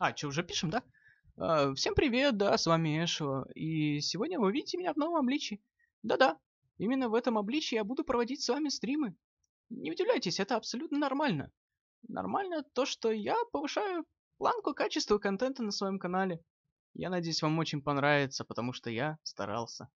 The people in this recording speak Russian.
А, что, уже пишем, да? А, всем привет, да, с вами Эшо. И сегодня вы видите меня в новом обличии. Да-да, именно в этом обличии я буду проводить с вами стримы. Не удивляйтесь, это абсолютно нормально. Нормально то, что я повышаю планку качества контента на своем канале. Я надеюсь, вам очень понравится, потому что я старался.